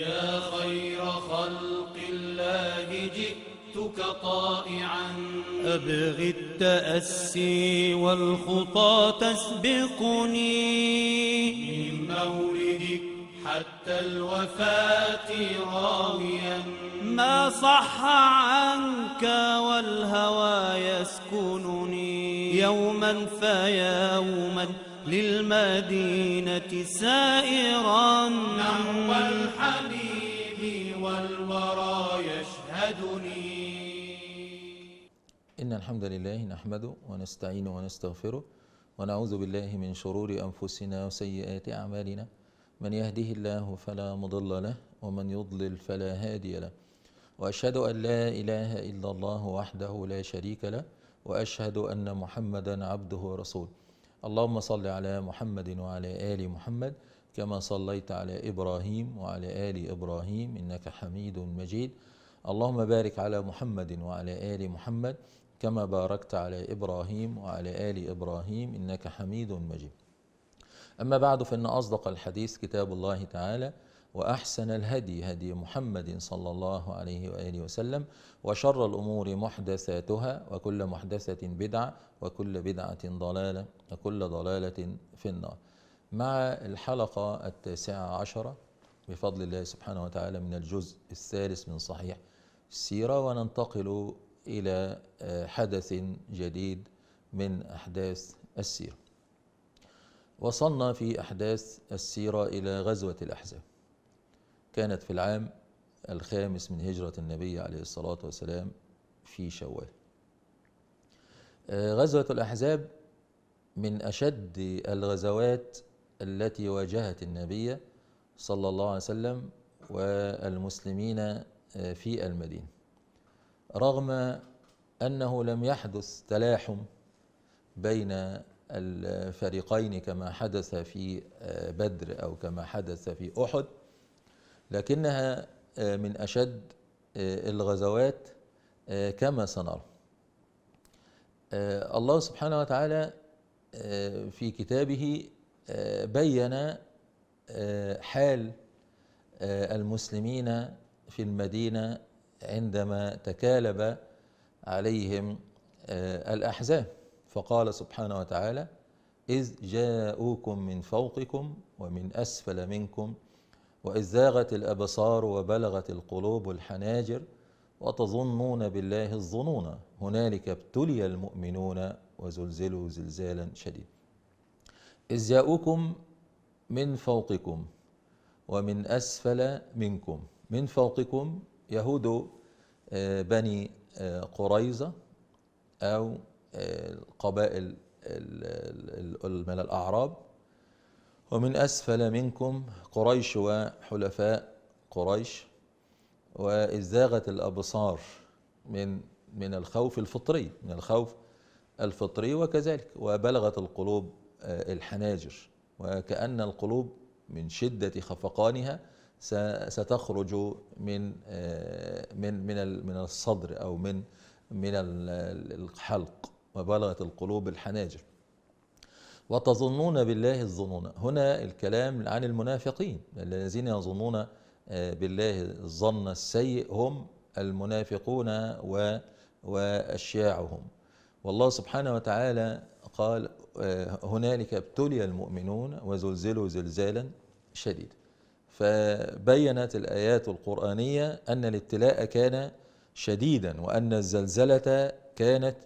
يا خير خلق الله جئتك طائعا أبغي التأسي والخطى تسبقني من مولدك حتى الوفاة راويا ما صح عنك والهوى يسكنني يوما فيوما للمدينة سائرا نحو الحق إن الحمد لله نحمده ونستعينه ونستغفره ونعوذ بالله من شرور أنفسنا وسيئات أعمالنا من يهده الله فلا مضل له ومن يضلل فلا هادي له وأشهد أن لا إله إلا الله وحده لا شريك له وأشهد أن محمدا عبده ورسوله اللهم صل على محمد وعلى آل محمد كما صليت على إبراهيم وعلى آل إبراهيم إنك حميد مجيد اللهم بارك على محمد وعلى آل محمد كما باركت على إبراهيم وعلى آل إبراهيم إنك حميد مجيد أما بعد فإن أصدق الحديث كتاب الله تعالى وأحسن الهدي هدي محمد صلى الله عليه وآله وسلم وشر الأمور محدثاتها وكل محدثة بدعة وكل بدعة ضلالة وكل ضلالة في النار مع الحلقة التاسعة عشرة بفضل الله سبحانه وتعالى من الجزء الثالث من صحيح السيرة وننتقل إلى آه، حدث جديد من أحداث السيرة وصلنا في أحداث السيرة إلى غزوة الأحزاب كانت في العام الخامس من هجرة النبي عليه الصلاة والسلام في شوال آه، غزوة الأحزاب من أشد الغزوات التي واجهت النبي صلى الله عليه وسلم والمسلمين آه، في المدينة رغم انه لم يحدث تلاحم بين الفريقين كما حدث في آه، بدر او كما حدث في احد لكنها آه، من اشد آه، الغزوات كما سنرى الله سبحانه وتعالى في كتابه بين حال المسلمين في المدينه عندما تكالب عليهم آه، الأحزاب فقال سبحانه وتعالى إذ جاءوكم من فوقكم ومن أسفل منكم وإذ زاغت الأبصار وبلغت القلوب الحناجر وتظنون بالله الظنون هنالك ابتلي المؤمنون وزلزلوا زلزالا شديدا إذ جاءوكم من فوقكم ومن أسفل منكم من فوقكم يهود آه، بني آه، قريظة أو آه، القبائل من الأعراب ومن أسفل منكم قريش وحلفاء قريش وإذ زاغت الأبصار من من الخوف الفطري من الخوف الفطري وكذلك وبلغت القلوب الحناجر وكأن القلوب من شدة خفقانها ستخرج من آه، من من من الصدر او من من الحلق وبلغت القلوب الحناجر وتظنون بالله الظنون هنا الكلام عن المنافقين الذين يظنون آه، بالله الظن السيء هم المنافقون واشياعهم والله سبحانه وتعالى قال آه، هنالك ابتلي المؤمنون وزلزلوا زلزالا شديدا فبينت الآيات القرآنية أن الابتلاء كان شديدا وأن الزلزلة كانت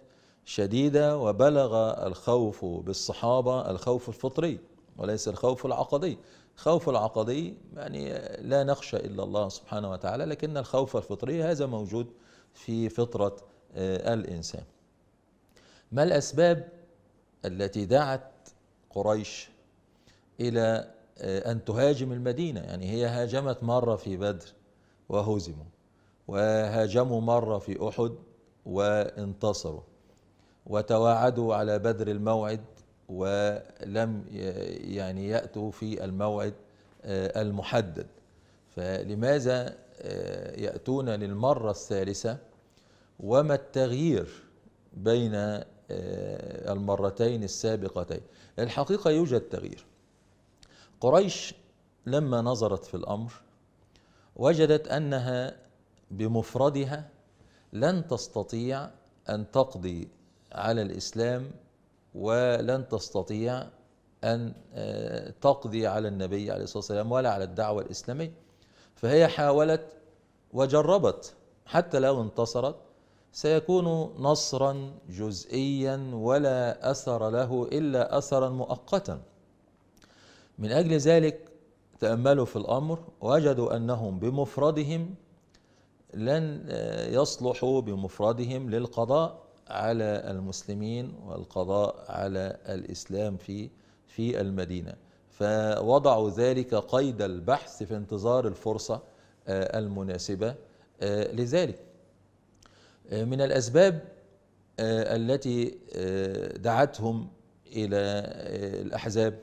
شديدة وبلغ الخوف بالصحابة الخوف الفطري وليس الخوف العقدي الخوف العقدي يعني لا نخشى إلا الله سبحانه وتعالى لكن الخوف الفطري هذا موجود في فطرة آه، الإنسان ما الأسباب التي دعت قريش إلى أن تهاجم المدينة يعني هي هاجمت مرة في بدر وهزموا وهاجموا مرة في أحد وانتصروا وتواعدوا على بدر الموعد ولم يعني يأتوا في الموعد آه، المحدد فلماذا آه، يأتون للمرة الثالثة وما التغيير بين آه، المرتين السابقتين الحقيقة يوجد تغيير قريش لما نظرت في الامر وجدت انها بمفردها لن تستطيع ان تقضي على الاسلام ولن تستطيع ان آه، تقضي على النبي عليه الصلاه والسلام ولا على الدعوه الاسلاميه فهي حاولت وجربت حتى لو انتصرت سيكون نصرا جزئيا ولا اثر له الا اثرا مؤقتا من أجل ذلك تأملوا في الأمر وجدوا أنهم بمفردهم لن يصلحوا بمفردهم للقضاء على المسلمين والقضاء على الإسلام في في المدينة فوضعوا ذلك قيد البحث في انتظار الفرصة آه، المناسبة آه، لذلك آه، من الأسباب التي دعتهم إلى الأحزاب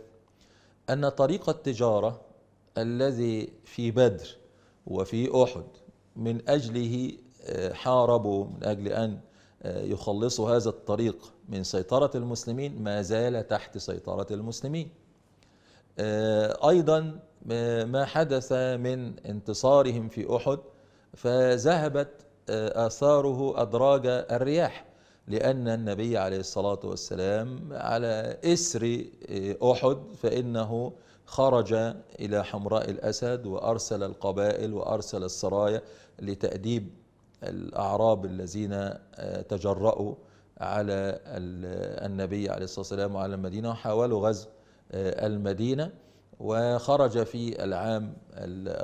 أن طريق التجارة الذي في بدر وفي أحد من أجله آه، حاربوا من أجل أن آه، يخلصوا هذا الطريق من سيطرة المسلمين ما زال تحت سيطرة المسلمين آه، أيضا ما حدث من انتصارهم في أحد فذهبت آثاره أدراج الرياح لأن النبي عليه الصلاة والسلام على إسر آه، أحد فإنه خرج إلى حمراء الأسد وأرسل القبائل وأرسل السرايا لتأديب الأعراب الذين آه، تجرأوا على النبي عليه الصلاة والسلام وعلى المدينة وحاولوا غزو آه، المدينة وخرج في العام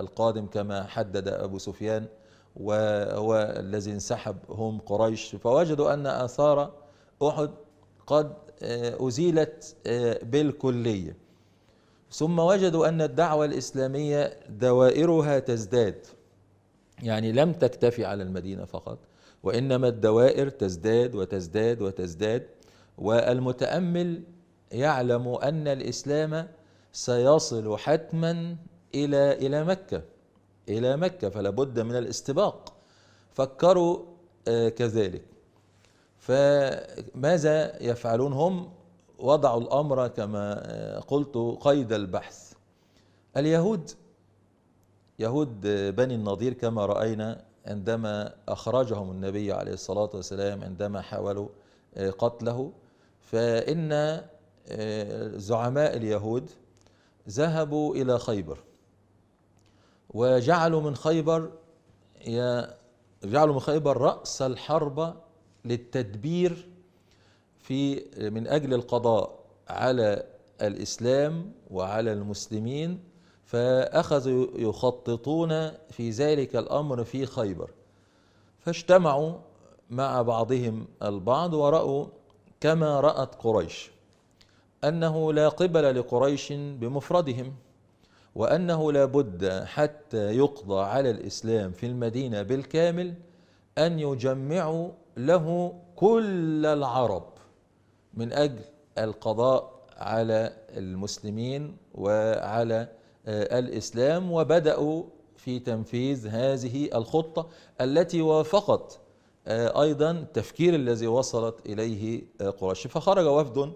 القادم كما حدد أبو سفيان وهو الذي انسحب هم قريش فوجدوا أن آثار أحد قد آه، أزيلت آه، بالكلية ثم وجدوا أن الدعوة الإسلامية دوائرها تزداد يعني لم تكتفي على المدينة فقط وإنما الدوائر تزداد وتزداد وتزداد والمتأمل يعلم أن الإسلام سيصل حتما إلى إلى مكة إلى مكة فلا بد من الاستباق فكروا آه، كذلك فماذا يفعلون هم وضعوا الأمر كما آه، قلت قيد البحث اليهود يهود آه، بني النضير كما رأينا عندما أخرجهم النبي عليه الصلاة والسلام عندما حاولوا قتله فإن زعماء اليهود ذهبوا إلى خيبر وجعلوا من خيبر يا جعلوا من خيبر رأس الحربة للتدبير في من أجل القضاء على الإسلام وعلى المسلمين فأخذوا يخططون في ذلك الأمر في خيبر فاجتمعوا مع بعضهم البعض ورأوا كما رأت قريش أنه لا قبل لقريش بمفردهم وأنه لا بد حتى يقضى على الإسلام في المدينة بالكامل أن يجمعوا له كل العرب من أجل القضاء على المسلمين وعلى آه، الإسلام وبدأوا في تنفيذ هذه الخطة التي وافقت آه، أيضا التفكير الذي وصلت إليه آه، قريش فخرج وفد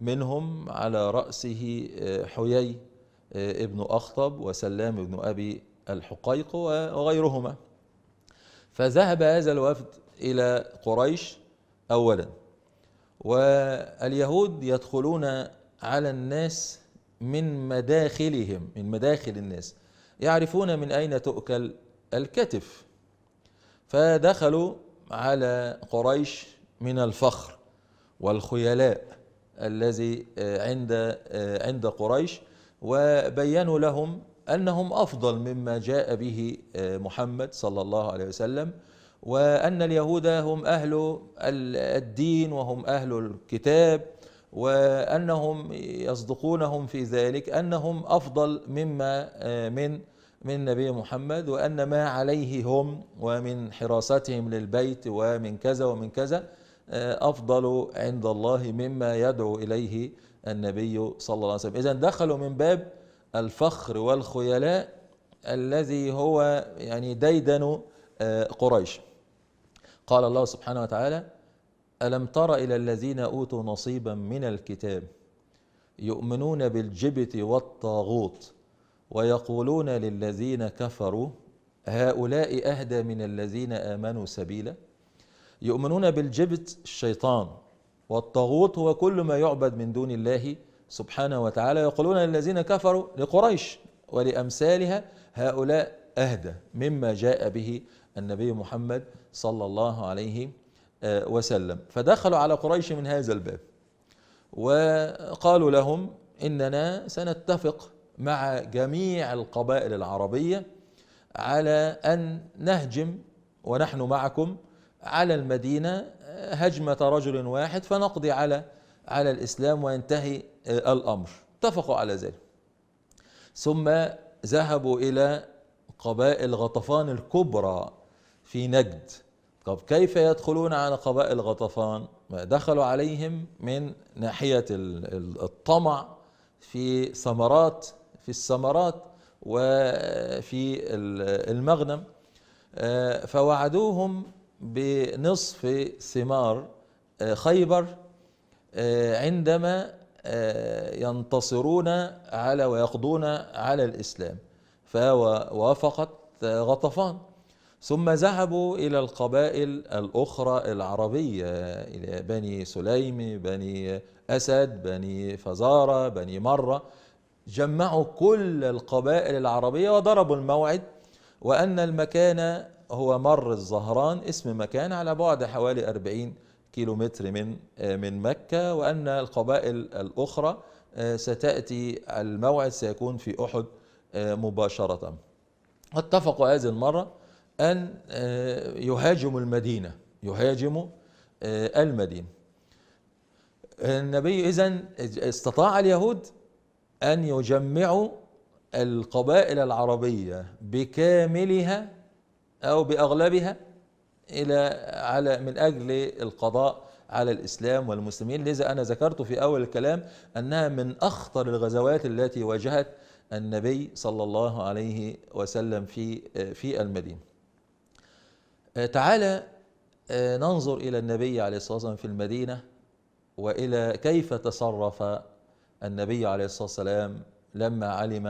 منهم على رأسه حيي ابن أخطب وسلام بن أبي الحقيق وغيرهما فذهب هذا الوفد إلى قريش أولا واليهود يدخلون على الناس من مداخلهم من مداخل الناس يعرفون من أين تؤكل الكتف فدخلوا على قريش من الفخر والخيلاء الذي عند عند قريش وبينوا لهم أنهم أفضل مما جاء به آه، محمد صلى الله عليه وسلم وأن اليهود هم أهل الدين وهم أهل الكتاب وأنهم يصدقونهم في ذلك أنهم أفضل مما آه، من من نبي محمد وأن ما عليه هم ومن حراستهم للبيت ومن كذا ومن كذا آه، أفضل عند الله مما يدعو إليه النبي صلى الله عليه وسلم إذا دخلوا من باب الفخر والخيلاء الذي هو يعني ديدن آه، قريش قال الله سبحانه وتعالى ألم تر إلى الذين أوتوا نصيبا من الكتاب يؤمنون بالجبت والطاغوت ويقولون للذين كفروا هؤلاء أهدى من الذين آمنوا سبيلا يؤمنون بالجبت الشيطان والطاغوت هو كل ما يعبد من دون الله سبحانه وتعالى يقولون للذين كفروا لقريش ولأمثالها هؤلاء أهدى مما جاء به النبي محمد صلى الله عليه آه، وسلم فدخلوا على قريش من هذا الباب وقالوا لهم إننا سنتفق مع جميع القبائل العربية على أن نهجم ونحن معكم على المدينة هجمة رجل واحد فنقضي على على الإسلام وينتهي آه، الأمر اتفقوا على ذلك ثم ذهبوا إلى قبائل غطفان الكبرى في نجد طب كيف يدخلون على قبائل غطفان دخلوا عليهم من ناحية الطمع في ثمرات في الثمرات وفي المغنم آه، فوعدوهم بنصف ثمار آه، خيبر آه، عندما آه، ينتصرون على ويقضون على الإسلام فوافقت غطفان ثم ذهبوا إلى القبائل الأخرى العربية إلى بني سليم بني أسد بني فزارة بني مرة جمعوا كل القبائل العربية وضربوا الموعد وأن المكان هو مر الزهران اسم مكان على بعد حوالي 40 كيلومتر من من مكة وأن القبائل الأخرى آه، ستأتي الموعد سيكون في أحد آه، مباشرة اتفقوا هذه المرة أن آه، يهاجموا المدينة يهاجموا المدينة النبي إذا استطاع اليهود أن يجمعوا القبائل العربية بكاملها أو بأغلبها إلى على من أجل القضاء على الإسلام والمسلمين لذا أنا ذكرت في أول الكلام أنها من أخطر الغزوات التي واجهت النبي صلى الله عليه وسلم في في المدينة آه، تعالى آه، ننظر إلى النبي عليه الصلاة والسلام في المدينة وإلى كيف تصرف النبي عليه الصلاة والسلام لما علم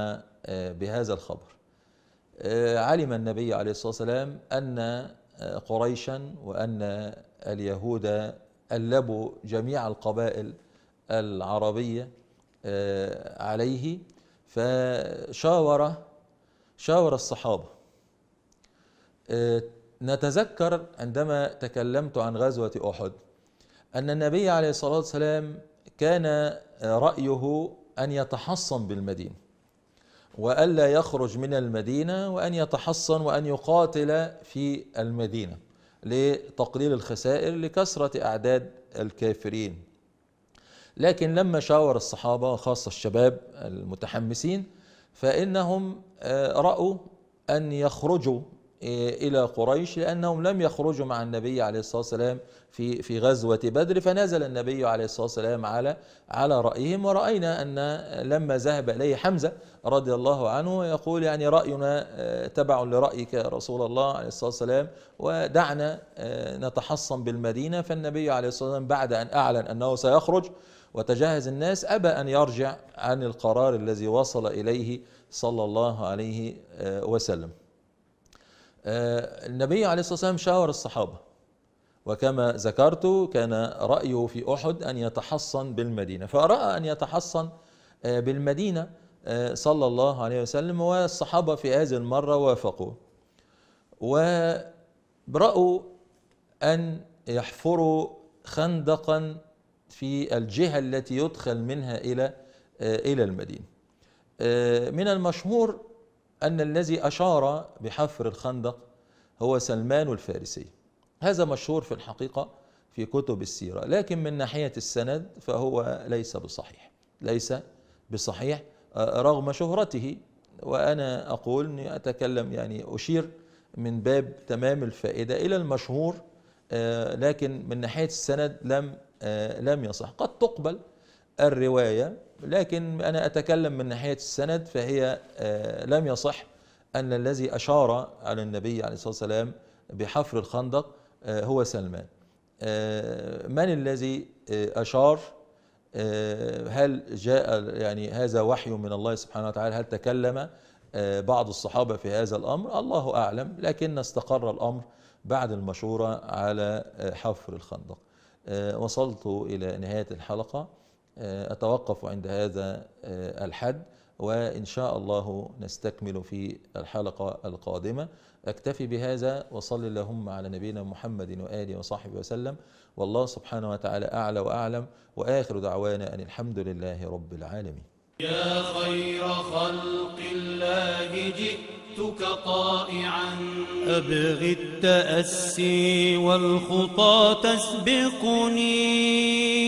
آه، بهذا الخبر آه، علم النبي عليه الصلاة والسلام أن آه، قريشا وأن اليهود ألبوا جميع القبائل العربية آه، عليه فشاور شاور الصحابة نتذكر عندما تكلمت عن غزوة أحد أن النبي عليه الصلاة والسلام كان رأيه أن يتحصن بالمدينة وألا يخرج من المدينة وأن يتحصن وأن يقاتل في المدينة لتقليل الخسائر لكثرة أعداد الكافرين لكن لما شاور الصحابة خاصة الشباب المتحمسين فإنهم آه، رأوا أن يخرجوا إيه، إلى قريش لأنهم لم يخرجوا مع النبي عليه الصلاة والسلام في في غزوة بدر فنزل النبي عليه الصلاة والسلام على على رأيهم ورأينا أن لما ذهب إليه حمزة رضي الله عنه يقول يعني رأينا آه، تبع لرأيك يا رسول الله عليه الصلاة والسلام ودعنا آه، نتحصن بالمدينة فالنبي عليه الصلاة والسلام بعد أن أعلن أنه سيخرج وتجهز الناس أبى أن يرجع عن القرار الذي وصل إليه صلى الله عليه آه، وسلم آه، النبي عليه الصلاة والسلام شاور الصحابة وكما ذكرت كان رأيه في أحد أن يتحصن بالمدينة فرأى أن يتحصن آه، بالمدينة آه، صلى الله عليه وسلم والصحابة في هذه المرة وافقوا ورأوا أن يحفروا خندقا في الجهة التي يدخل منها إلى إلى المدينة من المشهور أن الذي أشار بحفر الخندق هو سلمان الفارسي هذا مشهور في الحقيقة في كتب السيرة لكن من ناحية السند فهو ليس بصحيح ليس بصحيح آه، رغم شهرته وأنا أقول أني أتكلم يعني أشير من باب تمام الفائدة إلى المشهور آه، لكن من ناحية السند لم آه، لم يصح قد تقبل الرواية لكن أنا أتكلم من ناحية السند فهي آه، لم يصح أن الذي أشار على النبي عليه الصلاة والسلام بحفر الخندق آه، هو سلمان آه، من الذي أشار هل جاء يعني هذا وحي من الله سبحانه وتعالى هل تكلم بعض الصحابة في هذا الأمر الله أعلم لكن استقر الأمر بعد المشورة على حفر الخندق وصلت إلى نهاية الحلقة آه، أتوقف عند هذا آه، الحد وإن شاء الله نستكمل في الحلقة القادمة أكتفي بهذا وصل اللهم على نبينا محمد وآله وصحبه وسلم والله سبحانه وتعالى أعلى وأعلم وآخر دعوانا أن الحمد لله رب العالمين يا خير خلق الله جئتك طائعاً أبغي التأسي والخطى تسبقني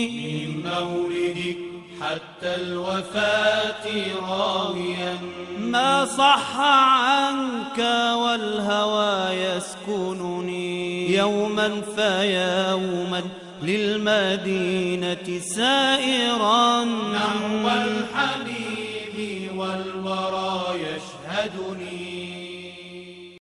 من مولدك حتى الوفاة راويا ما صح عنك والهوى يسكنني يوما فيوما للمدينة سائرا نحو